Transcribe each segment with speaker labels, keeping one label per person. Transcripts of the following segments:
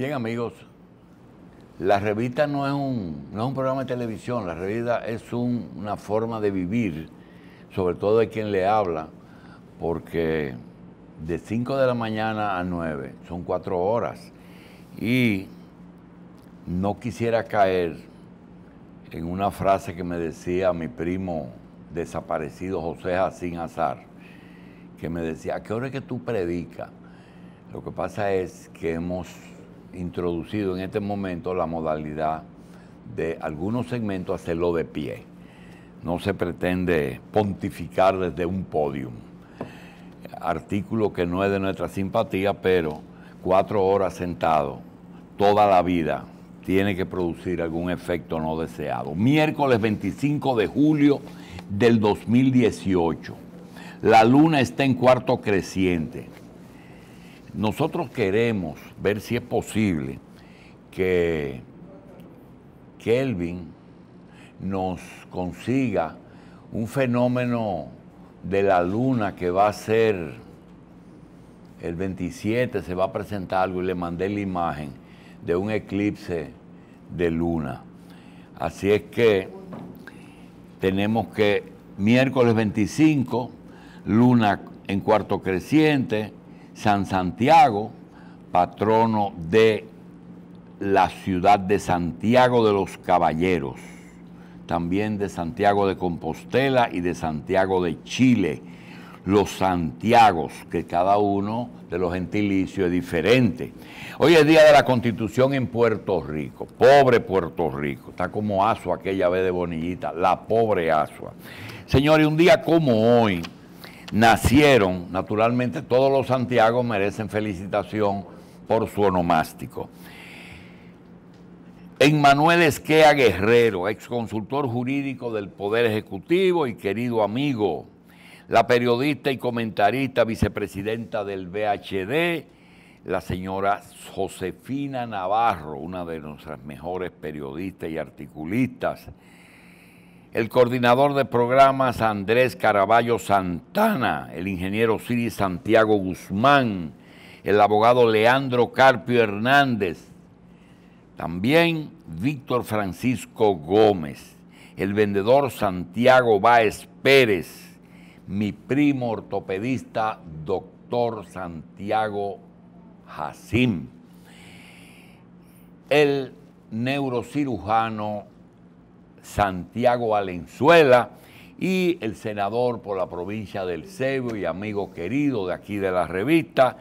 Speaker 1: Bien, amigos, la revista no es un, programa de televisión, la revista es una forma de vivir, sobre todo de quien le habla, porque de 5 de la mañana a 9 son 4 horas y no quisiera caer en una frase que me decía mi primo desaparecido José Jacín Azar, que me decía, ¿a qué hora es que tú predicas? Lo que pasa es que hemos introducido en este momento la modalidad de algunos segmentos hacerlo de pie. No se pretende pontificar desde un podium. Artículo que no es de nuestra simpatía, pero cuatro horas sentado toda la vida tiene que producir algún efecto no deseado. Miércoles 25 de julio del 2018. La luna está en cuarto creciente. Nosotros queremos ver si es posible que Kelvin nos consiga un fenómeno de la luna que va a ser el 27, se va a presentar algo y le mandé la imagen de un eclipse de luna. Así es que tenemos que miércoles 25, luna en cuarto creciente, San Santiago, patrono de la ciudad de Santiago de los Caballeros, también de Santiago de Compostela y de Santiago de Chile. Los Santiagos, que cada uno de los gentilicios es diferente. Hoy es día de la constitución en Puerto Rico, pobre Puerto Rico, está como Asua aquella vez de Bonillita, la pobre Asua. Señores, un día como hoy, nacieron, naturalmente todos los santiagos merecen felicitación por su onomástico. Emmanuel Esquea Guerrero, exconsultor jurídico del Poder Ejecutivo y querido amigo, la periodista y comentarista vicepresidenta del BHD, la señora Josefina Navarro, una de nuestras mejores periodistas y articulistas, el coordinador de programas Andrés Caraballo Santana, el ingeniero Siri Santiago Guzmán, el abogado Leandro Carpio Hernández, también Víctor Francisco Gómez, el vendedor Santiago Báez Pérez, mi primo ortopedista doctor Santiago Jacim, el neurocirujano Santiago Valenzuela y el senador por la provincia del Cebo y amigo querido de aquí de la revista,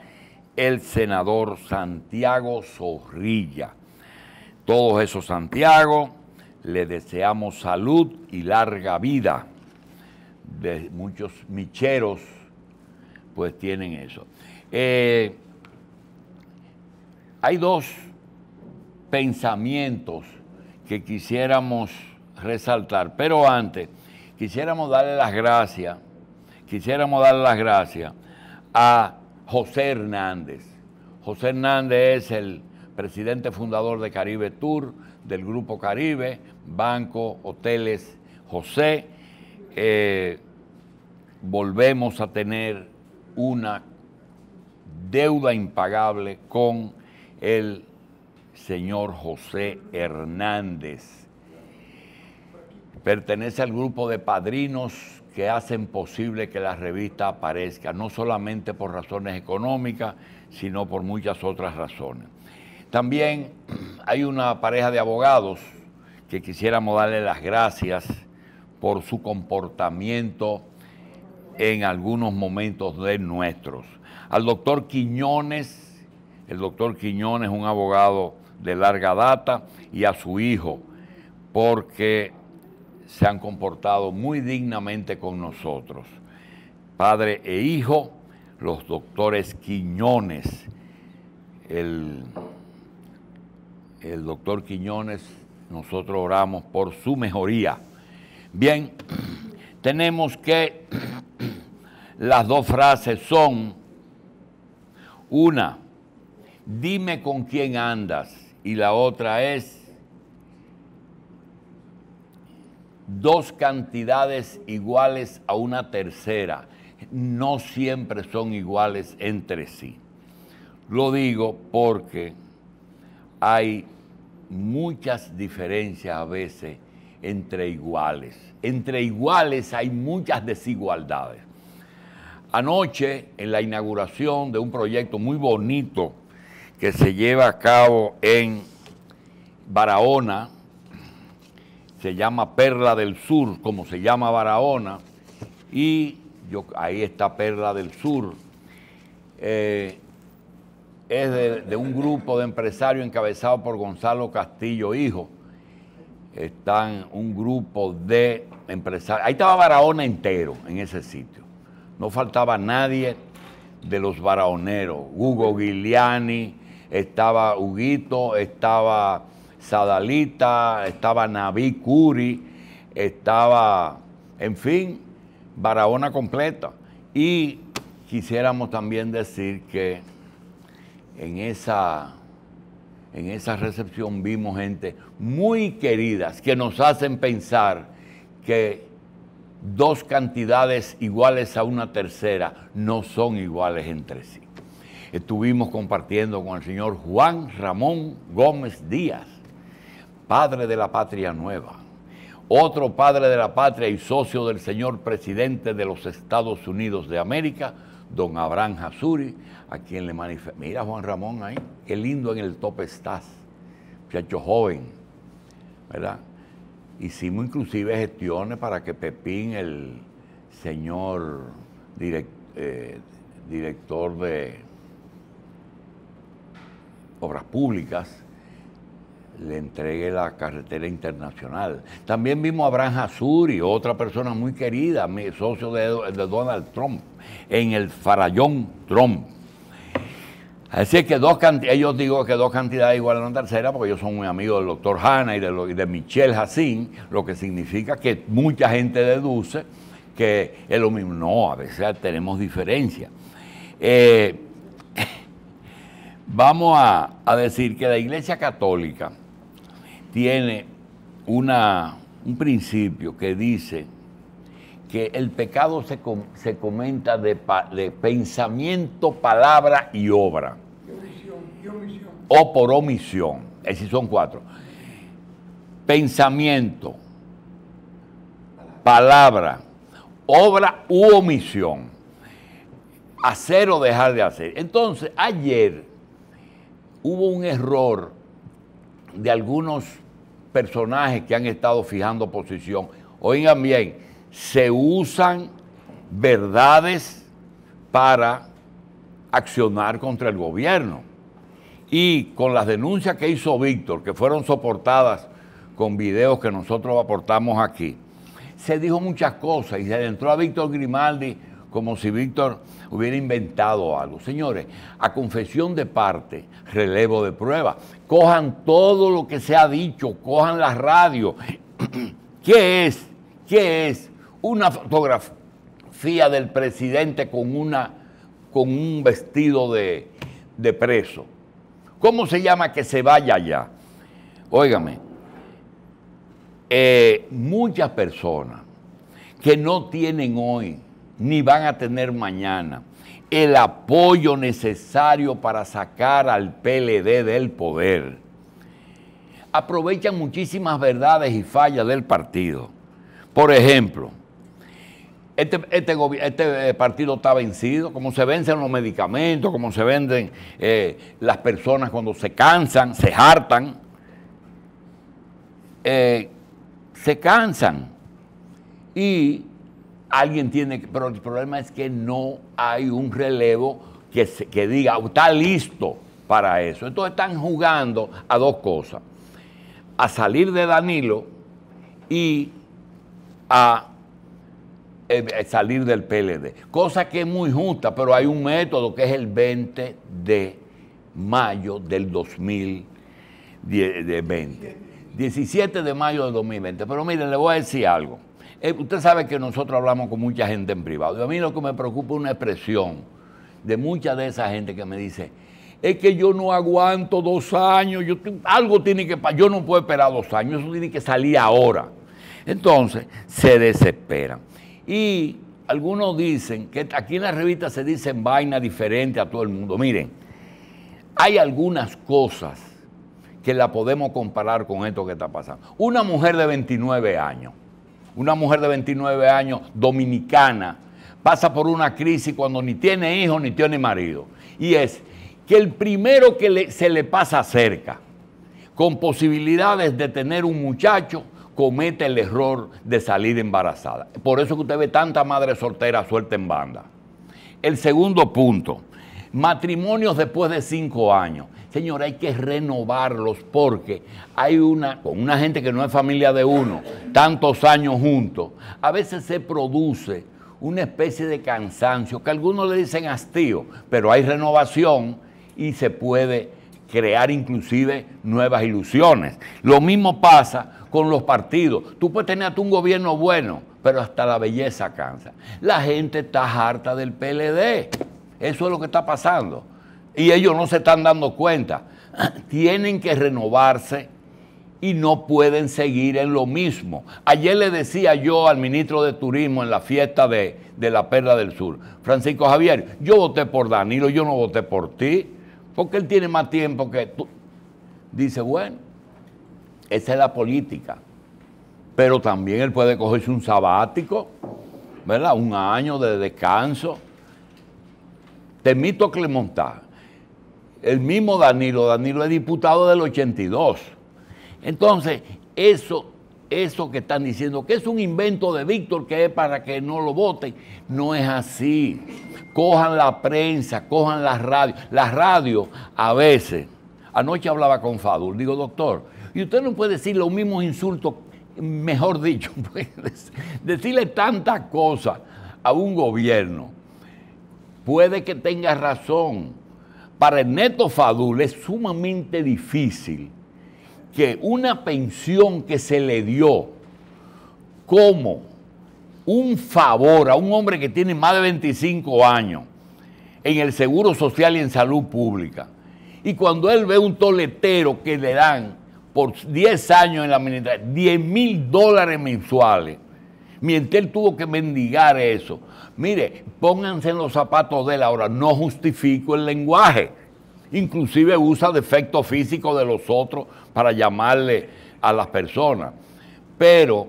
Speaker 1: el senador Santiago Zorrilla. Todos esos Santiago, le deseamos salud y larga vida. De muchos micheros, pues tienen eso. Eh, hay dos pensamientos que quisiéramos resaltar. Pero antes, quisiéramos darle las gracias, quisiéramos darle las gracias a José Hernández. José Hernández es el presidente fundador de Caribe Tour, del Grupo Caribe, Banco, Hoteles José. Eh, volvemos a tener una deuda impagable con el señor José Hernández. Pertenece al grupo de padrinos que hacen posible que la revista aparezca, no solamente por razones económicas, sino por muchas otras razones. También hay una pareja de abogados que quisiéramos darle las gracias por su comportamiento en algunos momentos de nuestros. Al doctor Quiñones, el doctor Quiñones, es un abogado de larga data, y a su hijo, porque se han comportado muy dignamente con nosotros. Padre e hijo, los doctores Quiñones, el, el doctor Quiñones, nosotros oramos por su mejoría. Bien, tenemos que las dos frases son, una, dime con quién andas, y la otra es, dos cantidades iguales a una tercera no siempre son iguales entre sí. Lo digo porque hay muchas diferencias a veces entre iguales. Entre iguales hay muchas desigualdades. Anoche, en la inauguración de un proyecto muy bonito que se lleva a cabo en Barahona, se llama Perla del Sur, como se llama Barahona, y yo, ahí está Perla del Sur. Eh, es de, un grupo de empresarios encabezado por Gonzalo Castillo Hijo. Están un grupo de empresarios. Ahí estaba Barahona entero en ese sitio. No faltaba nadie de los barahoneros. Hugo Giuliani, estaba Huguito, estaba Sadalita, estaba Naví Curi, estaba, en fin, Barahona completa. Y quisiéramos también decir que en esa, en esa recepción vimos gente muy queridas que nos hacen pensar que dos cantidades iguales a una tercera no son iguales entre sí. Estuvimos compartiendo con el señor Juan Ramón Gómez Díaz, padre de la patria nueva, otro padre de la patria y socio del señor presidente de los Estados Unidos de América, don Abraham Hasuri, a quien le manifestó. Mira Juan Ramón ahí, qué lindo en el tope estás, muchacho joven, ¿verdad? Hicimos inclusive gestiones para que Pepín, el señor eh, director de Obras Públicas, le entregue la carretera internacional. También vimos a Abraham Hasuri, otra persona muy querida, mi socio de, Donald Trump, en el farallón Trump. Así que dos ellos digo que dos cantidades igual a una tercera, porque yo soy muy amigo del doctor Hanna y de, Michelle Hassin, lo que significa que mucha gente deduce que es lo mismo. No, a veces tenemos diferencias. Eh, vamos a, a decir que la Iglesia Católica, tiene una, un principio que dice que el pecado se, comenta de, de, pensamiento, palabra y obra. O por omisión. Es decir, son cuatro. Pensamiento, palabra, obra u omisión. Hacer o dejar de hacer. Entonces, ayer hubo un error de algunos personajes que han estado fijando posición. Oigan bien, se usan verdades para accionar contra el gobierno. Y con las denuncias que hizo Víctor, que fueron soportadas con videos que nosotros aportamos aquí, se dijo muchas cosas y se adentró a Víctor Grimaldi como si Víctor hubiera inventado algo. Señores, a confesión de parte, relevo de prueba, cojan todo lo que se ha dicho, cojan la radio. ¿Qué es? ¿Qué es? Una fotografía del presidente con, una, con un vestido de, preso. ¿Cómo se llama que se vaya allá? Óigame, eh, muchas personas que no tienen hoy ni van a tener mañana. El apoyo necesario para sacar al PLD del poder. Aprovechan muchísimas verdades y fallas del partido. Por ejemplo, este, este, este eh, partido está vencido, como se vencen los medicamentos, como se venden eh, las personas cuando se cansan, se hartan, eh, se cansan y alguien tiene, pero el problema es que no hay un relevo que, diga, oh, está listo para eso. Entonces están jugando a dos cosas, a salir de Danilo y a eh, eh, salir del PLD, cosa que es muy justa, pero hay un método que es el 20 de mayo del 2020, 17 de mayo del 2020. Pero miren, le voy a decir algo eh, usted sabe que nosotros hablamos con mucha gente en privado. Y a mí lo que me preocupa es una expresión de mucha de esa gente que me dice, es que yo no aguanto dos años, yo, algo tiene que pasar, yo no puedo esperar dos años, eso tiene que salir ahora. Entonces, se desesperan. Y algunos dicen que aquí en la revista se dicen vainas diferentes a todo el mundo. Miren, hay algunas cosas que la podemos comparar con esto que está pasando. Una mujer de 29 años una mujer de 29 años, dominicana, pasa por una crisis cuando ni tiene hijo ni tiene marido. Y es que el primero que se le pasa cerca, con posibilidades de tener un muchacho, comete el error de salir embarazada. Por eso que usted ve tanta madre soltera suelta en banda. El segundo punto, matrimonios después de cinco años. Señor, hay que renovarlos porque hay una, con una gente que no es familia de uno, tantos años juntos, a veces se produce una especie de cansancio, que algunos le dicen hastío, pero hay renovación y se puede crear inclusive nuevas ilusiones. Lo mismo pasa con los partidos. Tú puedes tener un gobierno bueno, pero hasta la belleza cansa. La gente está harta del PLD. Eso es lo que está pasando y ellos no se están dando cuenta. Tienen que renovarse y no pueden seguir en lo mismo. Ayer le decía yo al ministro de Turismo en la fiesta de, la Perla del Sur, Francisco Javier, yo voté por Danilo, yo no voté por ti, porque él tiene más tiempo que tú. Dice, bueno, esa es la política, pero también él puede cogerse un sabático, ¿verdad? Un año de descanso. Temito Clemontá el mismo Danilo, Danilo es diputado del 82. Entonces, eso, eso que están diciendo, que es un invento de Víctor, que es para que no lo voten, no es así. Cojan la prensa, cojan las radios. Las radios, a veces, anoche hablaba con Fadul, digo, doctor, y usted no puede decir los mismos insultos, mejor dicho, decirle tantas cosas a un gobierno. Puede que tenga razón, para neto Fadul es sumamente difícil que una pensión que se le dio como un favor a un hombre que tiene más de 25 años en el Seguro Social y en Salud Pública, y cuando él ve un toletero que le dan por 10 años en la administración 10 mil dólares mensuales, él tuvo que mendigar eso. Mire, pónganse en los zapatos de él ahora, no justifico el lenguaje. Inclusive usa defecto físico de los otros para llamarle a las personas. Pero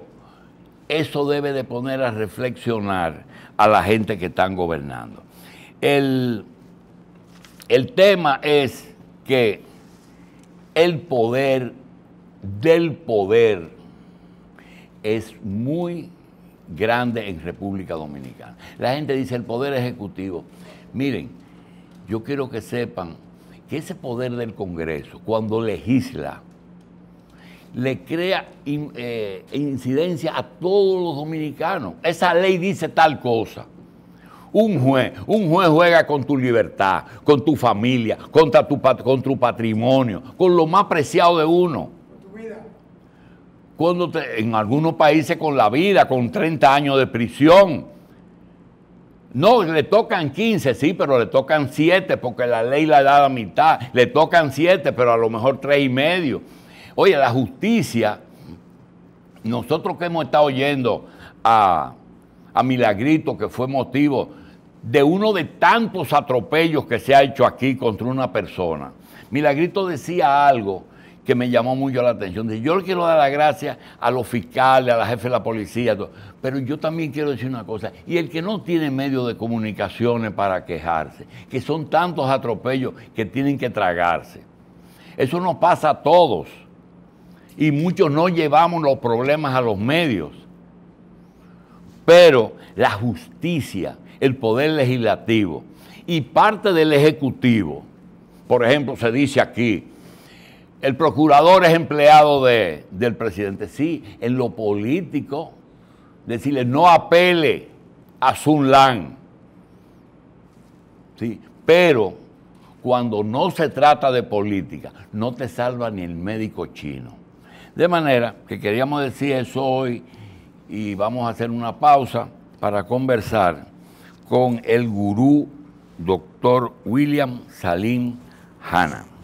Speaker 1: eso debe de poner a reflexionar a la gente que están gobernando. El, el tema es que el poder del poder es muy grande en República Dominicana. La gente dice el poder ejecutivo. Miren, yo quiero que sepan que ese poder del Congreso, cuando legisla, le crea eh, incidencia a todos los dominicanos. Esa ley dice tal cosa. Un juez, un juez juega con tu libertad, con tu familia, contra tu, con tu patrimonio, con lo más preciado de uno en algunos países con la vida, con 30 años de prisión. No, le tocan 15, sí, pero le tocan 7 porque la ley la da la mitad. Le tocan 7, pero a lo mejor 3 y medio. Oye, la justicia, nosotros que hemos estado oyendo a, a Milagrito, que fue motivo de uno de tantos atropellos que se ha hecho aquí contra una persona, Milagrito decía algo que me llamó mucho la atención. yo le quiero dar las gracias a los fiscales, a la jefe de la policía, pero yo también quiero decir una cosa, y el que no tiene medios de comunicaciones para quejarse, que son tantos atropellos que tienen que tragarse. Eso nos pasa a todos. Y muchos no llevamos los problemas a los medios. Pero la justicia, el poder legislativo y parte del ejecutivo, por ejemplo, se dice aquí, el procurador es empleado del presidente. Sí, en lo político, decirle no apele a Sun Lan. Sí, pero cuando no se trata de política, no te salva ni el médico chino. De manera que queríamos decir eso hoy y vamos a hacer una pausa para conversar con el gurú doctor William Salim Hanna.